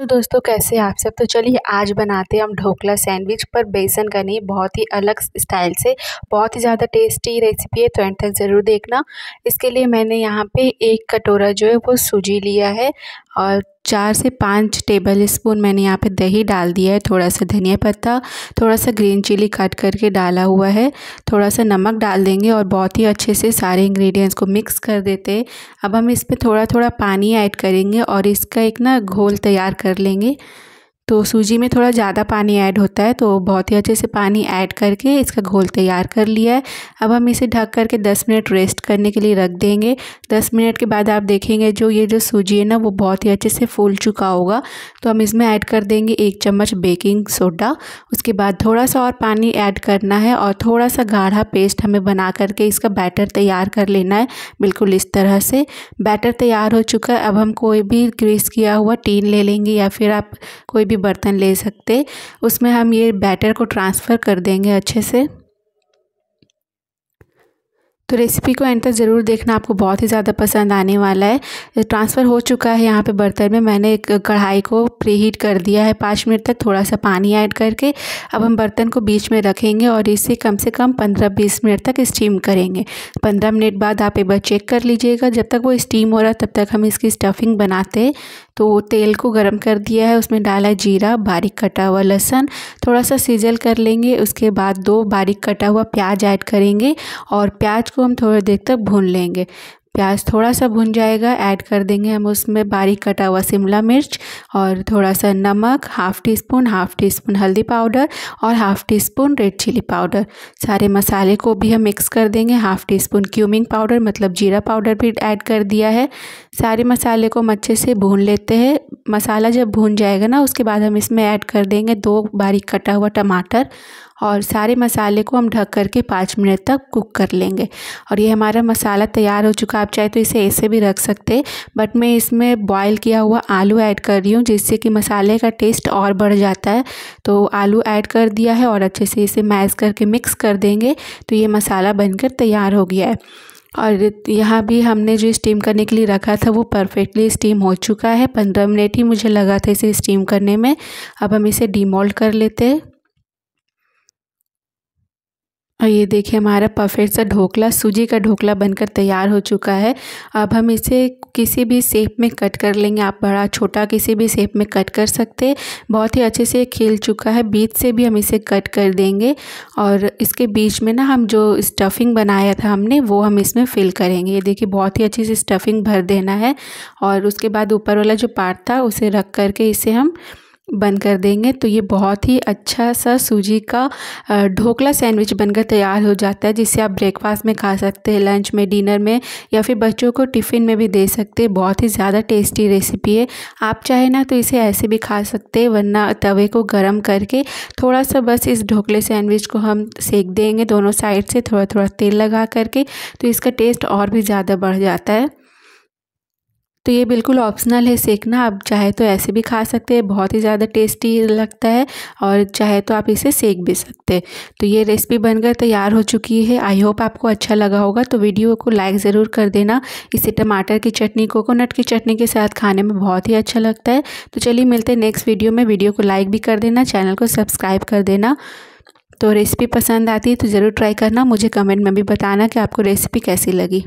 तो दोस्तों कैसे आप सब तो चलिए आज बनाते हैं हम ढोकला सैंडविच पर बेसन का नहीं बहुत ही अलग स्टाइल से बहुत ही ज़्यादा टेस्टी रेसिपी है तो एंड तक ज़रूर देखना इसके लिए मैंने यहाँ पे एक कटोरा जो है वो सूजी लिया है और चार से पाँच टेबल स्पून मैंने यहाँ पे दही डाल दिया है थोड़ा सा धनिया पत्ता थोड़ा सा ग्रीन चिली कट करके डाला हुआ है थोड़ा सा नमक डाल देंगे और बहुत ही अच्छे से सारे इंग्रेडिएंट्स को मिक्स कर देते हैं अब हम इस पर थोड़ा थोड़ा पानी ऐड करेंगे और इसका एक ना घोल तैयार कर लेंगे तो सूजी में थोड़ा ज़्यादा पानी ऐड होता है तो बहुत ही अच्छे से पानी ऐड करके इसका घोल तैयार कर लिया है अब हम इसे ढक करके 10 मिनट रेस्ट करने के लिए रख देंगे 10 मिनट के बाद आप देखेंगे जो ये जो सूजी है ना वो बहुत ही अच्छे से फूल चुका होगा तो हम इसमें ऐड कर देंगे एक चम्मच बेकिंग सोडा उसके बाद थोड़ा सा और पानी ऐड करना है और थोड़ा सा गाढ़ा पेस्ट हमें बना करके इसका बैटर तैयार कर लेना है बिल्कुल इस तरह से बैटर तैयार हो चुका है अब हम कोई भी ग्रेस किया हुआ टीन ले लेंगे या फिर आप कोई भी बर्तन ले सकते उसमें हम ये बैटर को ट्रांसफ़र कर देंगे अच्छे से तो रेसिपी को एंड तक ज़रूर देखना आपको बहुत ही ज़्यादा पसंद आने वाला है ट्रांसफ़र हो चुका है यहाँ पे बर्तन में मैंने एक कढ़ाई को प्री हीट कर दिया है पाँच मिनट तक थोड़ा सा पानी ऐड करके अब हम बर्तन को बीच में रखेंगे और इसे कम से कम पंद्रह बीस मिनट तक स्टीम करेंगे पंद्रह मिनट बाद आप एक बार चेक कर लीजिएगा जब तक वो स्टीम हो रहा है तब तक हम इसकी स्टफिंग बनाते हैं तो तेल को गर्म कर दिया है उसमें डाला जीरा बारीक कटा हुआ लहसन थोड़ा सा सीजल कर लेंगे उसके बाद दो बारीक कटा हुआ प्याज ऐड करेंगे और प्याज को इसको हम थोड़ी देर तक भून लेंगे प्याज थोड़ा सा भुन जाएगा ऐड कर देंगे हम उसमें बारीक कटा हुआ शिमला मिर्च और थोड़ा सा नमक half teaspoon half teaspoon हल्दी पाउडर और half teaspoon red chilli powder सारे मसाले को भी हम मिक्स कर देंगे half teaspoon cumin powder मतलब जीरा पाउडर भी ऐड कर दिया है सारे मसाले को हम अच्छे से भून लेते हैं मसाला जब भून जाएगा ना उसके बाद हम इसमें ऐड कर देंगे दो बारीक कटा हुआ टमाटर और सारे मसाले को हम ढक कर के पाँच मिनट तक कुक कर लेंगे और ये हमारा मसाला तैयार हो चुका आप चाहे तो इसे ऐसे भी रख सकते हैं बट मैं इसमें बॉयल किया हुआ आलू ऐड कर रही हूँ जिससे कि मसाले का टेस्ट और बढ़ जाता है तो आलू ऐड कर दिया है और अच्छे से इसे मैश करके मिक्स कर देंगे तो ये मसाला बनकर तैयार हो गया है और यहाँ भी हमने जो स्टीम करने के लिए रखा था वो परफेक्टली स्टीम हो चुका है पंद्रह मिनट ही मुझे लगा था इसे स्टीम करने में अब हम इसे डीमोल्ड कर लेते हैं और ये देखिए हमारा परफेक्ट सा ढोकला सूजी का ढोकला बनकर तैयार हो चुका है अब हम इसे किसी भी शेप में कट कर लेंगे आप बड़ा छोटा किसी भी शेप में कट कर सकते हैं बहुत ही अच्छे से खिल चुका है बीच से भी हम इसे कट कर देंगे और इसके बीच में ना हम जो स्टफिंग बनाया था हमने वो हम इसमें फिल करेंगे ये देखिए बहुत ही अच्छे से स्टफिंग भर देना है और उसके बाद ऊपर वाला जो पार्ट था उसे रख करके इसे हम बंद कर देंगे तो ये बहुत ही अच्छा सा सूजी का ढोकला सैंडविच बनकर तैयार हो जाता है जिसे आप ब्रेकफास्ट में खा सकते हैं लंच में डिनर में या फिर बच्चों को टिफ़िन में भी दे सकते हैं बहुत ही ज़्यादा टेस्टी रेसिपी है आप चाहे ना तो इसे ऐसे भी खा सकते हैं वरना तवे को गर्म करके थोड़ा सा बस इस ढोकले सैंडविच को हम सेक देंगे दोनों साइड से थोड़ा थोड़ा तेल लगा करके तो इसका टेस्ट और भी ज़्यादा बढ़ जाता है तो ये बिल्कुल ऑप्शनल है सेकना आप चाहे तो ऐसे भी खा सकते हैं बहुत ही ज़्यादा टेस्टी लगता है और चाहे तो आप इसे सेक भी सकते हैं तो ये रेसिपी बनकर तैयार हो चुकी है आई होप आपको अच्छा लगा होगा तो वीडियो को लाइक ज़रूर कर देना इसे टमाटर की चटनी कोकोनट की चटनी के साथ खाने में बहुत ही अच्छा लगता है तो चलिए मिलते हैं नेक्स्ट वीडियो में वीडियो को लाइक भी कर देना चैनल को सब्सक्राइब कर देना तो रेसिपी पसंद आती है तो ज़रूर ट्राई करना मुझे कमेंट में भी बताना कि आपको रेसिपी कैसी लगी